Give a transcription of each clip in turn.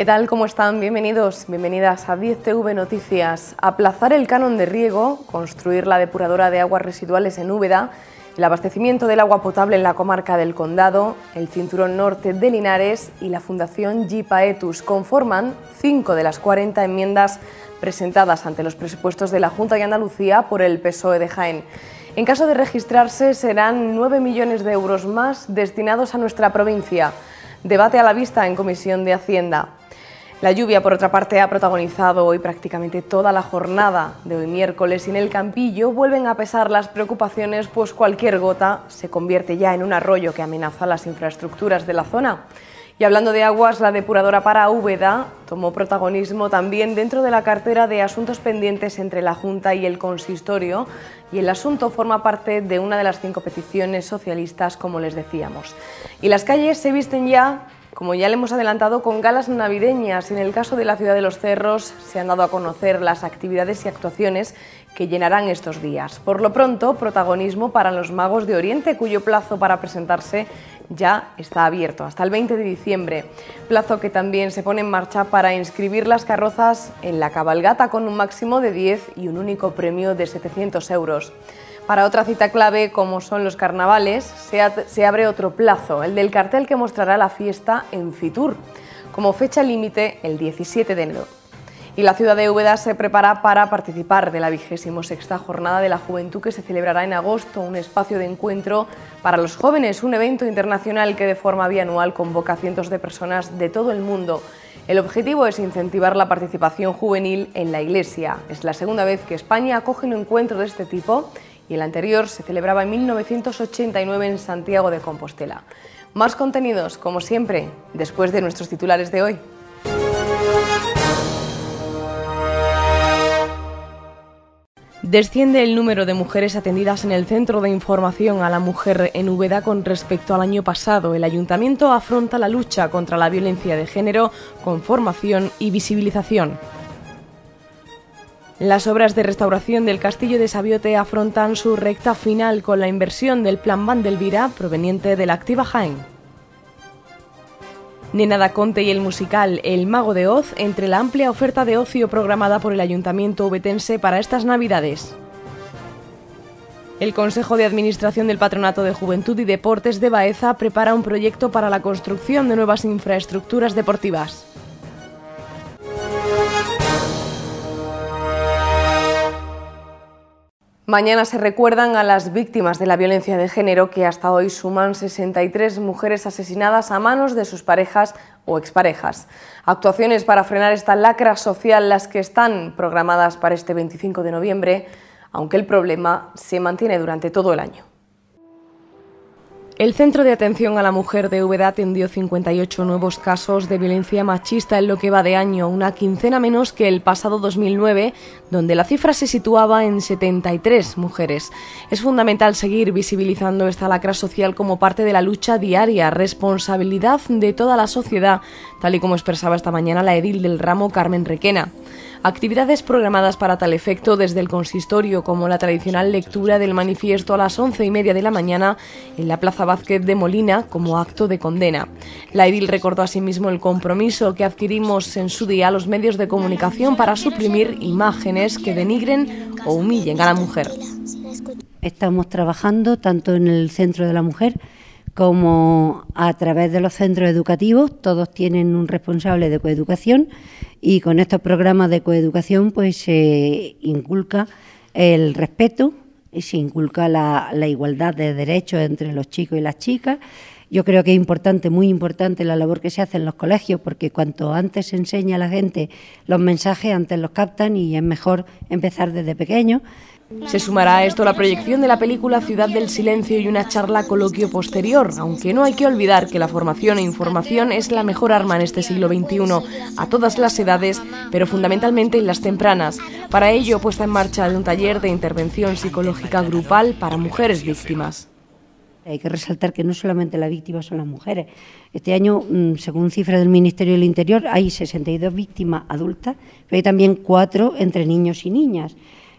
¿Qué tal? ¿Cómo están? Bienvenidos, bienvenidas a 10TV Noticias. Aplazar el canon de riego, construir la depuradora de aguas residuales en Úbeda, el abastecimiento del agua potable en la comarca del Condado, el Cinturón Norte de Linares y la Fundación Gipaetus conforman cinco de las 40 enmiendas presentadas ante los presupuestos de la Junta de Andalucía por el PSOE de Jaén. En caso de registrarse, serán 9 millones de euros más destinados a nuestra provincia. Debate a la vista en Comisión de Hacienda. La lluvia, por otra parte, ha protagonizado hoy prácticamente toda la jornada de hoy miércoles y en el Campillo vuelven a pesar las preocupaciones, pues cualquier gota se convierte ya en un arroyo que amenaza las infraestructuras de la zona. Y hablando de aguas, la depuradora para Úbeda tomó protagonismo también dentro de la cartera de asuntos pendientes entre la Junta y el consistorio y el asunto forma parte de una de las cinco peticiones socialistas, como les decíamos. Y las calles se visten ya como ya le hemos adelantado, con galas navideñas en el caso de la ciudad de los cerros se han dado a conocer las actividades y actuaciones que llenarán estos días. Por lo pronto, protagonismo para los Magos de Oriente, cuyo plazo para presentarse ya está abierto hasta el 20 de diciembre, plazo que también se pone en marcha para inscribir las carrozas en la cabalgata con un máximo de 10 y un único premio de 700 euros. Para otra cita clave, como son los carnavales, se, abre otro plazo, el del cartel que mostrará la fiesta en Fitur, como fecha límite el 17 de enero y la ciudad de Úbeda se prepara para participar de la 26 Jornada de la Juventud que se celebrará en agosto, un espacio de encuentro para los jóvenes, un evento internacional que de forma bianual convoca a cientos de personas de todo el mundo. El objetivo es incentivar la participación juvenil en la Iglesia. Es la segunda vez que España acoge un encuentro de este tipo y el anterior se celebraba en 1989 en Santiago de Compostela. Más contenidos, como siempre, después de nuestros titulares de hoy. Desciende el número de mujeres atendidas en el Centro de Información a la Mujer en Ubeda con respecto al año pasado. El ayuntamiento afronta la lucha contra la violencia de género con formación y visibilización. Las obras de restauración del castillo de Sabiote afrontan su recta final con la inversión del plan Vandelvira proveniente de la Activa Jaén. Nenada Conte y el musical El Mago de Oz entre la amplia oferta de ocio programada por el Ayuntamiento Ubetense para estas Navidades. El Consejo de Administración del Patronato de Juventud y Deportes de Baeza prepara un proyecto para la construcción de nuevas infraestructuras deportivas. Mañana se recuerdan a las víctimas de la violencia de género que hasta hoy suman 63 mujeres asesinadas a manos de sus parejas o exparejas. Actuaciones para frenar esta lacra social las que están programadas para este 25 de noviembre, aunque el problema se mantiene durante todo el año. El Centro de Atención a la Mujer de Úbeda atendió 58 nuevos casos de violencia machista en lo que va de año, una quincena menos que el pasado 2009, donde la cifra se situaba en 73 mujeres. Es fundamental seguir visibilizando esta lacra social como parte de la lucha diaria, responsabilidad de toda la sociedad, tal y como expresaba esta mañana la edil del ramo Carmen Requena. Actividades programadas para tal efecto desde el consistorio, como la tradicional lectura del manifiesto a las once y media de la mañana en la Plaza Vázquez de Molina como acto de condena. La edil recordó asimismo el compromiso que adquirimos en su día los medios de comunicación para suprimir imágenes que denigren o humillen a la mujer. Estamos trabajando tanto en el Centro de la Mujer como a través de los centros educativos, todos tienen un responsable de coeducación y con estos programas de coeducación pues se inculca el respeto y se inculca la, la igualdad de derechos entre los chicos y las chicas yo creo que es importante, muy importante, la labor que se hace en los colegios, porque cuanto antes se enseña a la gente los mensajes, antes los captan y es mejor empezar desde pequeño. Se sumará a esto la proyección de la película Ciudad del Silencio y una charla coloquio posterior, aunque no hay que olvidar que la formación e información es la mejor arma en este siglo XXI, a todas las edades, pero fundamentalmente en las tempranas. Para ello, puesta en marcha un taller de intervención psicológica grupal para mujeres víctimas. Hay que resaltar que no solamente las víctimas son las mujeres. Este año, mm, según cifras del Ministerio del Interior, hay 62 víctimas adultas, pero hay también cuatro entre niños y niñas.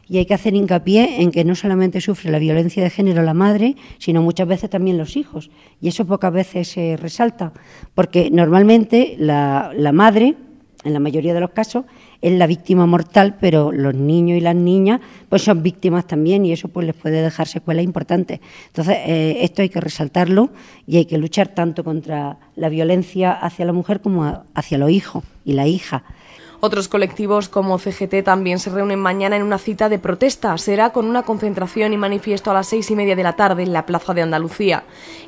Y hay que hacer hincapié en que no solamente sufre la violencia de género la madre, sino muchas veces también los hijos. Y eso pocas veces se resalta, porque normalmente la, la madre, en la mayoría de los casos, es la víctima mortal, pero los niños y las niñas pues son víctimas también y eso pues les puede dejar secuelas importantes. Entonces, eh, esto hay que resaltarlo y hay que luchar tanto contra la violencia hacia la mujer como hacia los hijos y la hija. Otros colectivos como CGT también se reúnen mañana en una cita de protesta. Será con una concentración y manifiesto a las seis y media de la tarde en la Plaza de Andalucía.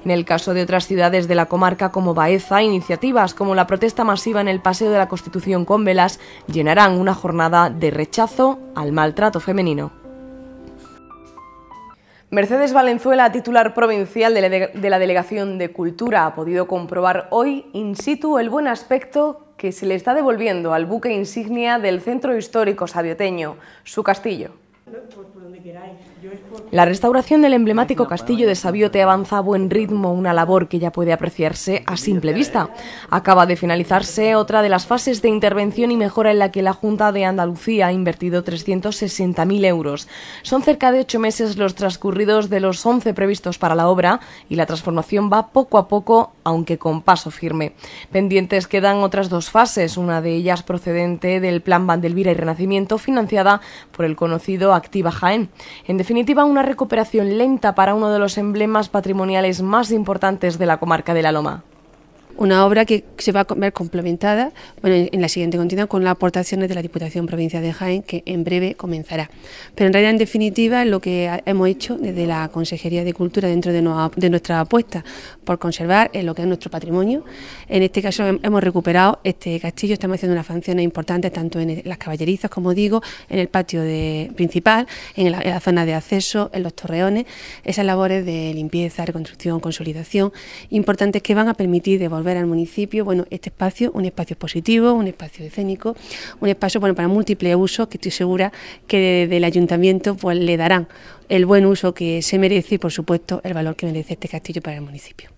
En el caso de otras ciudades de la comarca como Baeza, iniciativas como la protesta masiva en el Paseo de la Constitución con velas llenarán una jornada de rechazo al maltrato femenino. Mercedes Valenzuela, titular provincial de la Delegación de Cultura, ha podido comprobar hoy in situ el buen aspecto que se le está devolviendo al buque insignia del Centro Histórico Sabioteño, su castillo. La restauración del emblemático castillo de Sabiote avanza a buen ritmo, una labor que ya puede apreciarse a simple vista. Acaba de finalizarse otra de las fases de intervención y mejora en la que la Junta de Andalucía ha invertido 360.000 euros. Son cerca de ocho meses los transcurridos de los once previstos para la obra y la transformación va poco a poco, aunque con paso firme. Pendientes quedan otras dos fases, una de ellas procedente del Plan Vandelvira y Renacimiento, financiada por el conocido Activa Jaén. En definitiva, definitiva, una recuperación lenta para uno de los emblemas patrimoniales más importantes de la comarca de la Loma. Una obra que se va a ver complementada bueno, en la siguiente continua con las aportaciones de la Diputación Provincia de Jaén, que en breve comenzará. Pero en realidad, en definitiva, lo que hemos hecho desde la Consejería de Cultura dentro de, nuestra apuesta por conservar eh, lo que es nuestro patrimonio. En este caso hemos recuperado este castillo, estamos haciendo unas funciones importantes tanto en las caballerizas, como digo, en el patio principal, en la, en la zona de acceso, en los torreones, esas labores de limpieza, reconstrucción, consolidación, importantes que van a permitir devolver ver al municipio, bueno, este espacio, un espacio positivo, un espacio escénico, un espacio bueno para múltiples usos que estoy segura que del ayuntamiento pues le darán el buen uso que se merece y por supuesto el valor que merece este castillo para el municipio.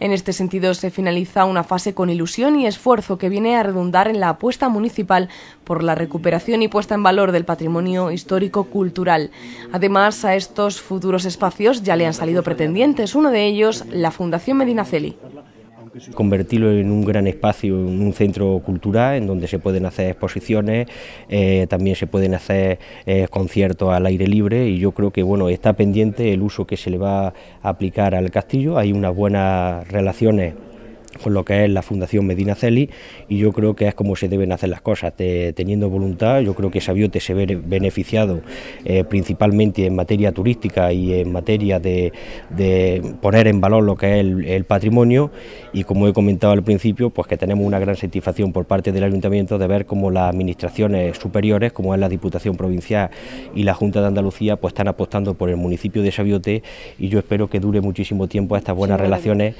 En este sentido, se finaliza una fase con ilusión y esfuerzo que viene a redundar en la apuesta municipal por la recuperación y puesta en valor del patrimonio histórico-cultural. Además, a estos futuros espacios ya le han salido pretendientes, uno de ellos, la Fundación Medina Celi. Convertirlo en un gran espacio, en un centro cultural, en donde se pueden hacer exposiciones, eh, también se pueden hacer eh, conciertos al aire libre y yo creo que bueno está pendiente el uso que se le va a aplicar al castillo. Hay unas buenas relaciones con lo que es la Fundación Medina Celi y yo creo que es como se deben hacer las cosas, teniendo voluntad, yo creo que Sabiote se ve beneficiado eh, principalmente en materia turística y en materia de, poner en valor lo que es el, patrimonio y como he comentado al principio, pues que tenemos una gran satisfacción por parte del Ayuntamiento de ver cómo las administraciones superiores, como es la Diputación Provincial y la Junta de Andalucía, pues están apostando por el municipio de Sabiote y yo espero que dure muchísimo tiempo estas buenas relaciones.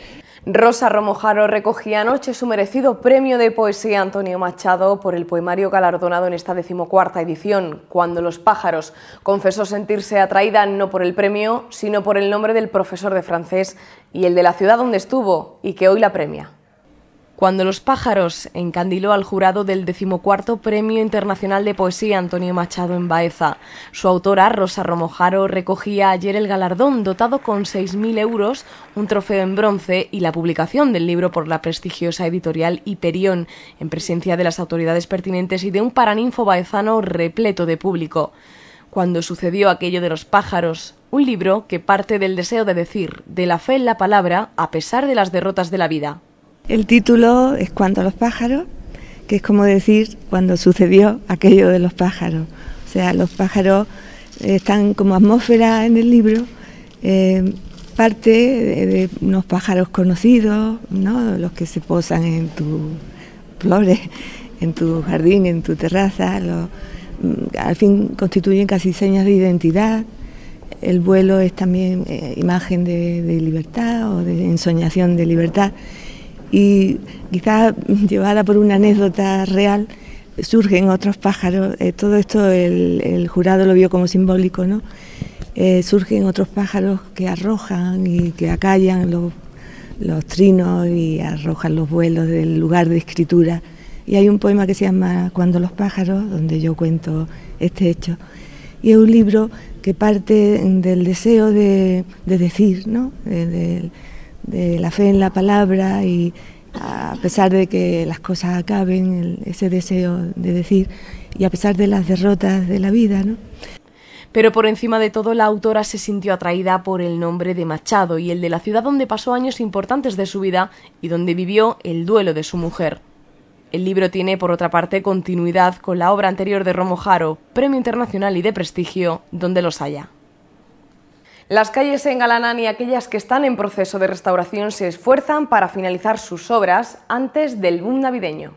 Rosa Romojaro recogía anoche su merecido premio de poesía Antonio Machado por el poemario galardonado en esta decimocuarta edición, Cuando los pájaros. Confesó sentirse atraída no por el premio, sino por el nombre del profesor de francés y el de la ciudad donde estuvo y que hoy la premia cuando Los pájaros encandiló al jurado del decimocuarto Premio Internacional de Poesía Antonio Machado en Baeza. Su autora, Rosa Romojaro, recogía ayer el galardón dotado con 6.000 euros, un trofeo en bronce y la publicación del libro por la prestigiosa editorial Hiperión, en presencia de las autoridades pertinentes y de un paraninfo baezano repleto de público. Cuando sucedió aquello de los pájaros, un libro que parte del deseo de decir, de la fe en la palabra, a pesar de las derrotas de la vida. El título es Cuando los pájaros, que es como decir cuando sucedió aquello de los pájaros. O sea, los pájaros eh, están como atmósfera en el libro, eh, parte de, unos pájaros conocidos, los que se posan en tus flores, en tu jardín, en tu terraza, mm, al fin constituyen casi señas de identidad. El vuelo es también eh, imagen de, de libertad o de ensoñación de libertad y quizás llevada por una anécdota real surgen otros pájaros. Eh, todo esto el, jurado lo vio como simbólico, ¿no? Eh, surgen otros pájaros que arrojan y que acallan los, trinos y arrojan los vuelos del lugar de escritura. Y hay un poema que se llama Cuando los pájaros, donde yo cuento este hecho. Y es un libro que parte del deseo de, decir, ¿no? Eh, de la fe en la palabra y a pesar de que las cosas acaben, ese deseo de decir y a pesar de las derrotas de la vida, ¿no? Pero por encima de todo, la autora se sintió atraída por el nombre de Machado y el de la ciudad donde pasó años importantes de su vida y donde vivió el duelo de su mujer. El libro tiene, por otra parte, continuidad con la obra anterior de Romo Jaro, premio internacional y de prestigio, donde los haya. Las calles en engalanan y aquellas que están en proceso de restauración se esfuerzan para finalizar sus obras antes del boom navideño.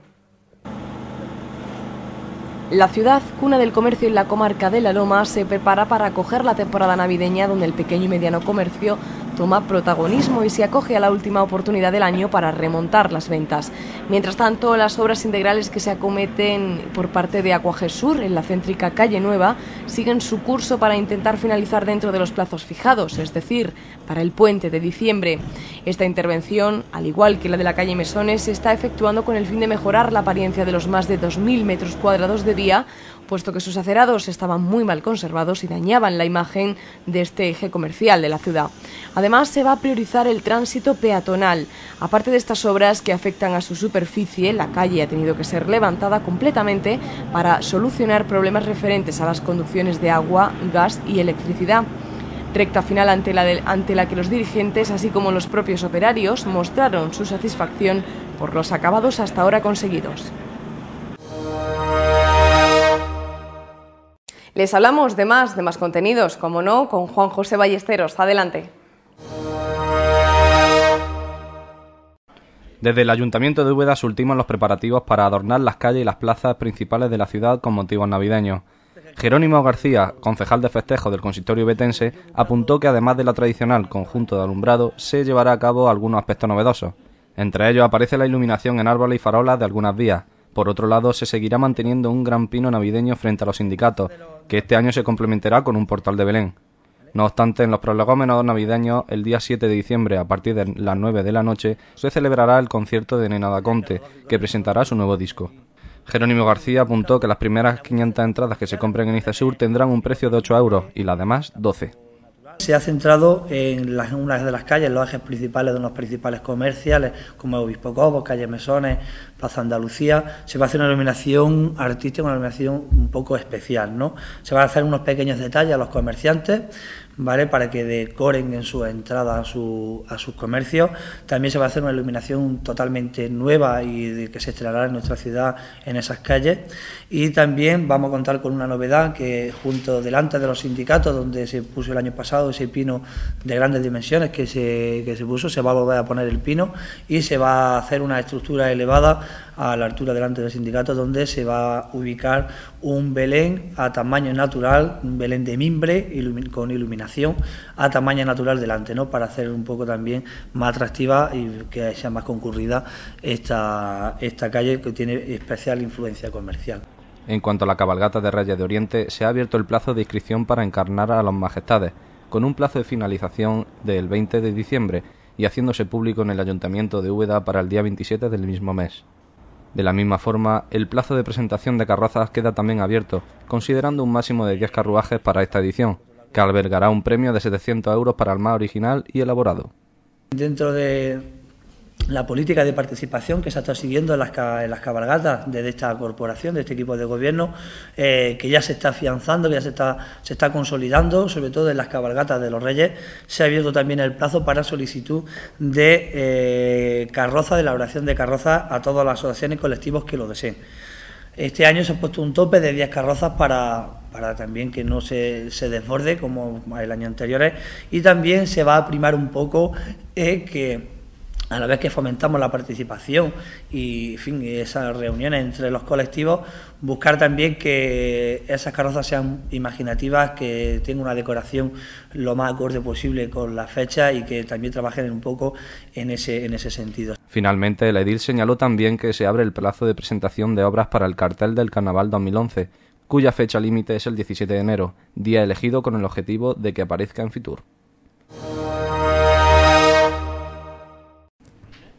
La ciudad, cuna del comercio en la comarca de La Loma, se prepara para acoger la temporada navideña donde el pequeño y mediano comercio toma protagonismo y se acoge a la última oportunidad del año para remontar las ventas. Mientras tanto, las obras integrales que se acometen por parte de Acuajesur en la céntrica Calle Nueva siguen su curso para intentar finalizar dentro de los plazos fijados, es decir, para el puente de diciembre. Esta intervención, al igual que la de la calle Mesones, se está efectuando con el fin de mejorar la apariencia de los más de 2.000 metros cuadrados de vía puesto que sus acerados estaban muy mal conservados y dañaban la imagen de este eje comercial de la ciudad. Además, se va a priorizar el tránsito peatonal. Aparte de estas obras que afectan a su superficie, la calle ha tenido que ser levantada completamente para solucionar problemas referentes a las conducciones de agua, gas y electricidad recta final ante la, ante la que los dirigentes, así como los propios operarios, mostraron su satisfacción por los acabados hasta ahora conseguidos. Les hablamos de más, de más contenidos, como no, con Juan José Ballesteros. Adelante. Desde el Ayuntamiento de Úbeda se ultiman los preparativos para adornar las calles y las plazas principales de la ciudad con motivos navideños. Jerónimo García, concejal de festejo del consistorio betense, apuntó que además de la tradicional conjunto de alumbrado, se llevará a cabo algunos aspectos novedosos. Entre ellos aparece la iluminación en árboles y farolas de algunas vías. Por otro lado, se seguirá manteniendo un gran pino navideño frente a los sindicatos, que este año se complementará con un portal de Belén. No obstante, en los prolegómenos navideños, el día 7 de diciembre, a partir de las 9 de la noche, se celebrará el concierto de Nenada Conte, que presentará su nuevo disco. Jerónimo García apuntó que las primeras 500 entradas que se compren en Icesur tendrán un precio de 8 euros y las demás 12. Se ha centrado en las, una de las calles, los ejes principales de los principales comerciales, como Obispo Cobo, Calle Mesones, Plaza Andalucía. Se va a hacer una iluminación artística, una iluminación un poco especial. ¿no? Se van a hacer unos pequeños detalles a los comerciantes, para que decoren en su entrada a, sus comercios. También se va a hacer una iluminación totalmente nueva y que se estrenará en nuestra ciudad en esas calles. Y también vamos a contar con una novedad que junto delante de los sindicatos, donde se puso el año pasado ese pino de grandes dimensiones que se, que se puso, se va a volver a poner el pino y se va a hacer una estructura elevada a la altura delante del sindicato, donde se va a ubicar un Belén a tamaño natural, un Belén de mimbre con iluminación a tamaño natural delante, ¿no? Para hacer un poco también más atractiva y que sea más concurrida esta, calle que tiene especial influencia comercial. En cuanto a la cabalgata de Reyes de Oriente, se ha abierto el plazo de inscripción para encarnar a los majestades, con un plazo de finalización del 20 de diciembre y haciéndose público en el Ayuntamiento de Úbeda para el día 27 del mismo mes. De la misma forma, el plazo de presentación de carrozas queda también abierto, considerando un máximo de 10 carruajes para esta edición, que albergará un premio de 700 euros para el más original y elaborado. Dentro de la política de participación que se está siguiendo en las, cabalgatas ...de esta corporación, de este equipo de gobierno, eh, que ya se está afianzando, que ya se está, se está consolidando, sobre todo en las cabalgatas de los Reyes, se ha abierto también el plazo para solicitud de eh, carroza, de elaboración de carroza a todas las asociaciones colectivos que lo deseen. Este año se ha puesto un tope de 10 carrozas para, también que no se, desborde como el año anterior y también se va a primar un poco eh, que a la vez que fomentamos la participación y fin, esas reuniones entre los colectivos, buscar también que esas carrozas sean imaginativas, que tengan una decoración lo más acorde posible con la fecha y que también trabajen un poco en ese, en ese sentido. Finalmente, el edil señaló también que se abre el plazo de presentación de obras para el cartel del Carnaval 2011, cuya fecha límite es el 17 de enero, día elegido con el objetivo de que aparezca en Fitur.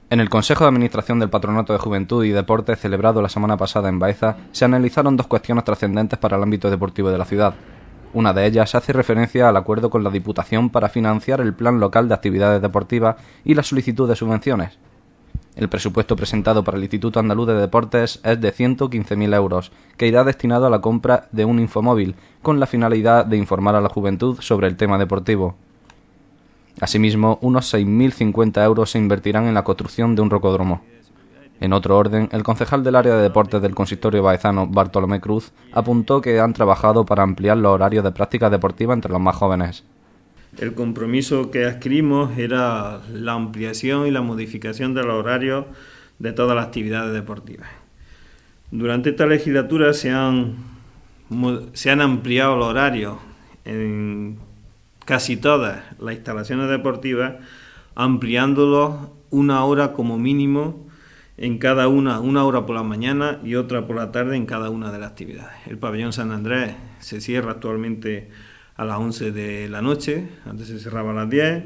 En el Consejo de Administración del Patronato de Juventud y Deporte celebrado la semana pasada en Baeza, se analizaron dos cuestiones trascendentes para el ámbito deportivo de la ciudad. Una de ellas hace referencia al acuerdo con la Diputación para financiar el Plan Local de Actividades Deportivas y la solicitud de subvenciones. El presupuesto presentado para el Instituto Andaluz de Deportes es de 115.000 euros, que irá destinado a la compra de un infomóvil, con la finalidad de informar a la juventud sobre el tema deportivo. Asimismo, unos 6.050 euros se invertirán en la construcción de un rocódromo. En otro orden, el concejal del área de deportes del consistorio baezano, Bartolomé Cruz, apuntó que han trabajado para ampliar los horarios de práctica deportiva entre los más jóvenes. El compromiso que adquirimos era la ampliación y la modificación del los horarios de todas las actividades deportivas. Durante esta legislatura se han, se han ampliado los horarios en casi todas las instalaciones deportivas, ampliándolos una hora como mínimo en cada una, una hora por la mañana y otra por la tarde en cada una de las actividades. El pabellón San Andrés se cierra actualmente a las 11 de la noche, antes se cerraba a las 10.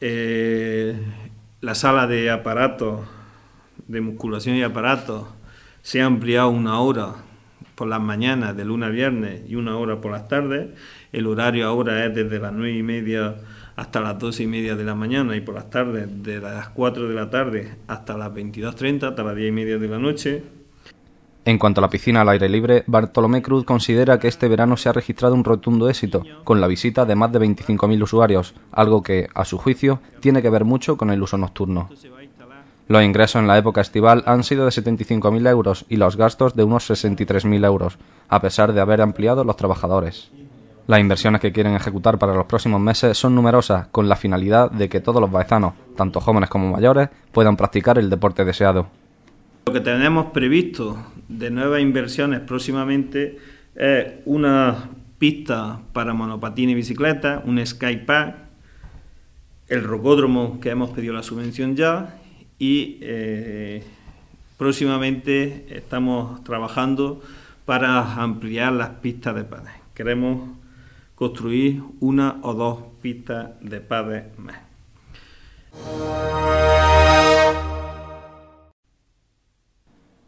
Eh, la sala de aparatos, de musculación y aparatos, se ha ampliado una hora por las mañanas de lunes a viernes y una hora por las tardes. El horario ahora es desde las nueve y media hasta las doce y media de la mañana y por las tardes de las 4 de la tarde hasta las 22.30, hasta las diez y media de la noche. En cuanto a la piscina al aire libre, Bartolomé Cruz considera que este verano se ha registrado un rotundo éxito, con la visita de más de 25.000 usuarios, algo que, a su juicio, tiene que ver mucho con el uso nocturno. Los ingresos en la época estival han sido de 75.000 euros y los gastos de unos 63.000 euros, a pesar de haber ampliado los trabajadores. Las inversiones que quieren ejecutar para los próximos meses son numerosas, con la finalidad de que todos los baezanos, tanto jóvenes como mayores, puedan practicar el deporte deseado. Lo que tenemos previsto de nuevas inversiones próximamente es una pista para monopatín y bicicleta, un park, el rocódromo que hemos pedido la subvención ya y eh, próximamente estamos trabajando para ampliar las pistas de padres. Queremos construir una o dos pistas de padres más.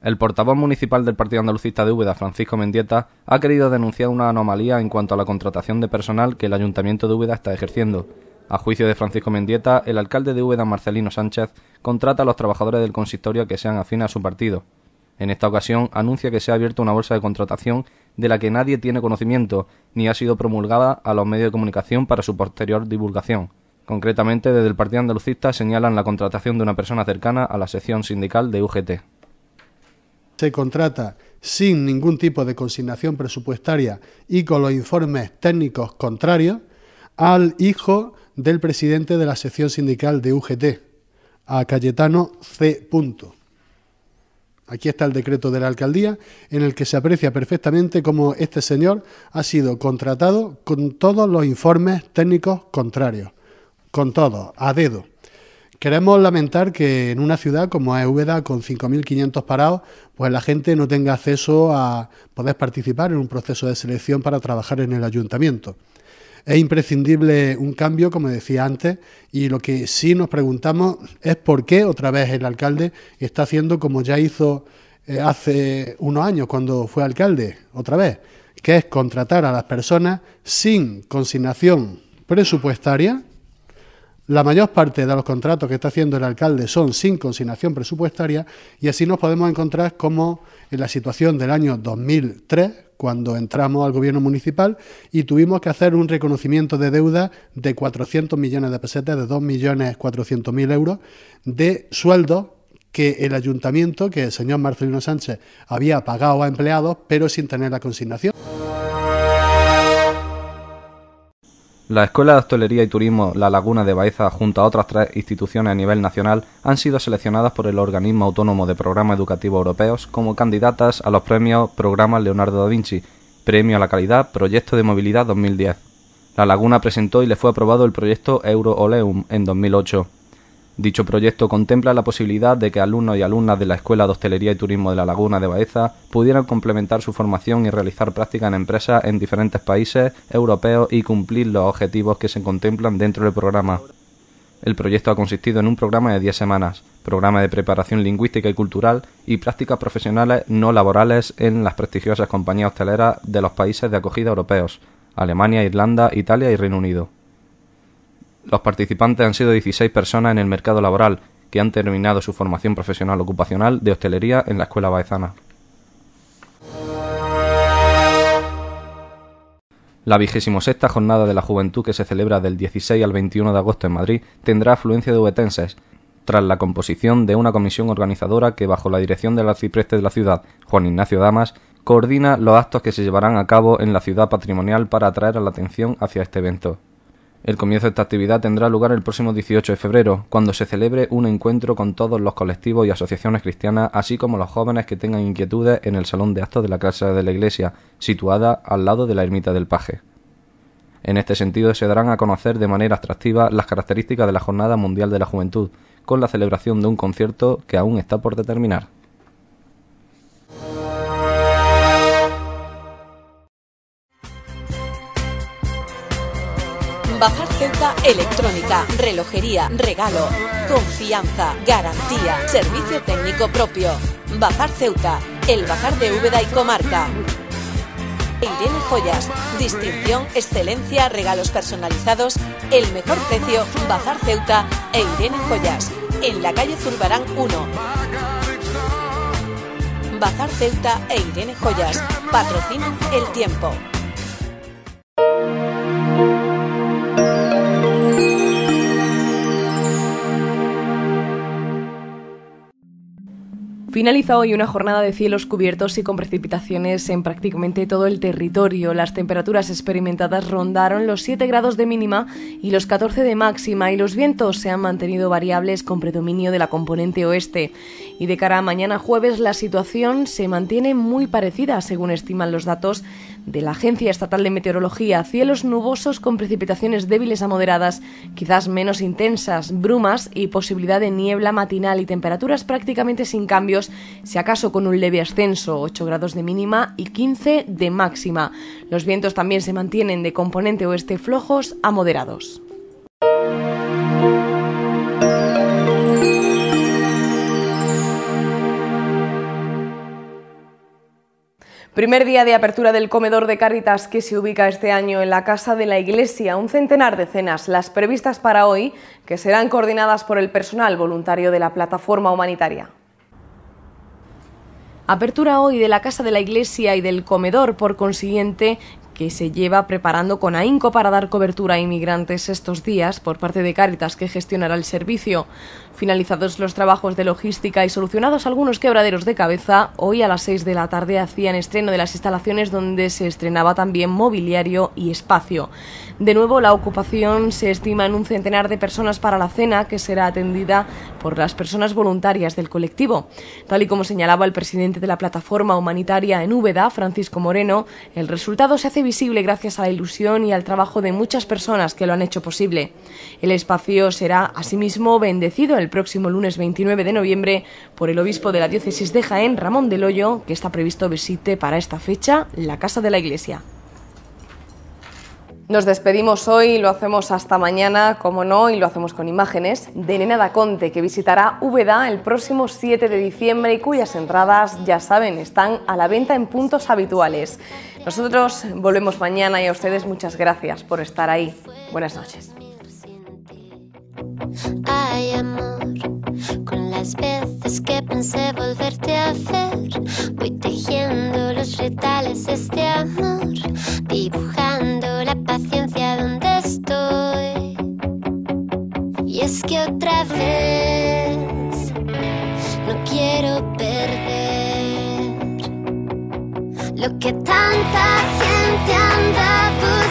El portavoz municipal del Partido Andalucista de Úbeda, Francisco Mendieta, ha querido denunciar una anomalía en cuanto a la contratación de personal que el Ayuntamiento de Úbeda está ejerciendo. A juicio de Francisco Mendieta, el alcalde de Úbeda, Marcelino Sánchez, contrata a los trabajadores del consistorio que sean afines a su partido. En esta ocasión anuncia que se ha abierto una bolsa de contratación de la que nadie tiene conocimiento ni ha sido promulgada a los medios de comunicación para su posterior divulgación. Concretamente, desde el Partido Andalucista señalan la contratación de una persona cercana a la sección sindical de UGT. Se contrata sin ningún tipo de consignación presupuestaria y con los informes técnicos contrarios al hijo del presidente de la sección sindical de UGT, a Cayetano C. Aquí está el decreto de la alcaldía en el que se aprecia perfectamente cómo este señor ha sido contratado con todos los informes técnicos contrarios, con todos, a dedo. Queremos lamentar que en una ciudad como es con 5.500 parados, pues la gente no tenga acceso a poder participar en un proceso de selección para trabajar en el ayuntamiento. Es imprescindible un cambio, como decía antes, y lo que sí nos preguntamos es por qué otra vez el alcalde está haciendo como ya hizo eh, hace unos años cuando fue alcalde, otra vez, que es contratar a las personas sin consignación presupuestaria la mayor parte de los contratos que está haciendo el alcalde son sin consignación presupuestaria y así nos podemos encontrar como en la situación del año 2003, cuando entramos al gobierno municipal y tuvimos que hacer un reconocimiento de deuda de 400 millones de pesetas, de 2.400.000 euros, de sueldos que el ayuntamiento, que el señor Marcelino Sánchez había pagado a empleados, pero sin tener la consignación. La Escuela de Hostelería y Turismo La Laguna de Baeza, junto a otras tres instituciones a nivel nacional, han sido seleccionadas por el Organismo Autónomo de Programas Educativos Europeos como candidatas a los premios Programa Leonardo da Vinci, Premio a la Calidad Proyecto de Movilidad 2010. La Laguna presentó y le fue aprobado el proyecto Euro Oleum en 2008. Dicho proyecto contempla la posibilidad de que alumnos y alumnas de la Escuela de Hostelería y Turismo de la Laguna de Baeza pudieran complementar su formación y realizar prácticas en empresas en diferentes países europeos y cumplir los objetivos que se contemplan dentro del programa. El proyecto ha consistido en un programa de 10 semanas, programa de preparación lingüística y cultural y prácticas profesionales no laborales en las prestigiosas compañías hosteleras de los países de acogida europeos, Alemania, Irlanda, Italia y Reino Unido. Los participantes han sido 16 personas en el mercado laboral que han terminado su formación profesional ocupacional de hostelería en la Escuela Baezana. La vigésimo sexta jornada de la juventud que se celebra del 16 al 21 de agosto en Madrid tendrá afluencia de huetenses, tras la composición de una comisión organizadora que, bajo la dirección del arcipreste de la ciudad, Juan Ignacio Damas, coordina los actos que se llevarán a cabo en la ciudad patrimonial para atraer a la atención hacia este evento. El comienzo de esta actividad tendrá lugar el próximo 18 de febrero, cuando se celebre un encuentro con todos los colectivos y asociaciones cristianas, así como los jóvenes que tengan inquietudes en el Salón de Actos de la Casa de la Iglesia, situada al lado de la Ermita del Paje. En este sentido, se darán a conocer de manera atractiva las características de la Jornada Mundial de la Juventud, con la celebración de un concierto que aún está por determinar. Bazar Ceuta Electrónica, relojería, regalo, confianza, garantía, servicio técnico propio. Bajar Ceuta, el bazar de Úbeda y Comarca. Irene Joyas, distinción, excelencia, regalos personalizados, el mejor precio, Bazar Ceuta e Irene Joyas, en la calle Zurbarán 1. Bazar Ceuta e Irene Joyas patrocinan el tiempo. Finaliza hoy una jornada de cielos cubiertos y con precipitaciones en prácticamente todo el territorio. Las temperaturas experimentadas rondaron los 7 grados de mínima y los 14 de máxima y los vientos se han mantenido variables con predominio de la componente oeste. Y de cara a mañana jueves la situación se mantiene muy parecida según estiman los datos de la Agencia Estatal de Meteorología, cielos nubosos con precipitaciones débiles a moderadas, quizás menos intensas, brumas y posibilidad de niebla matinal y temperaturas prácticamente sin cambios, si acaso con un leve ascenso, 8 grados de mínima y 15 de máxima. Los vientos también se mantienen de componente oeste flojos a moderados. Primer día de apertura del comedor de Cáritas que se ubica este año en la Casa de la Iglesia. Un centenar de cenas, las previstas para hoy, que serán coordinadas por el personal voluntario de la plataforma humanitaria. Apertura hoy de la Casa de la Iglesia y del comedor, por consiguiente, que se lleva preparando con ahínco para dar cobertura a inmigrantes estos días por parte de Cáritas que gestionará el servicio. Finalizados los trabajos de logística y solucionados algunos quebraderos de cabeza, hoy a las 6 de la tarde hacían estreno de las instalaciones donde se estrenaba también mobiliario y espacio. De nuevo, la ocupación se estima en un centenar de personas para la cena que será atendida por las personas voluntarias del colectivo. Tal y como señalaba el presidente de la plataforma humanitaria en Úbeda, Francisco Moreno, el resultado se hace visible gracias a la ilusión y al trabajo de muchas personas que lo han hecho posible. El espacio será asimismo bendecido el próximo lunes 29 de noviembre por el obispo de la diócesis de Jaén, Ramón del Hoyo, que está previsto visite para esta fecha la Casa de la Iglesia. Nos despedimos hoy, lo hacemos hasta mañana, como no, y lo hacemos con imágenes de Nena da Conte, que visitará Úbeda el próximo 7 de diciembre y cuyas entradas, ya saben, están a la venta en puntos habituales. Nosotros volvemos mañana y a ustedes muchas gracias por estar ahí. Buenas noches. Ay, amor, con las veces que pensé volverte a ver, voy tejiendo los retales de este amor, dibujando la paciencia donde estoy. Y es que otra vez no quiero perder lo que tanta gente anda buscando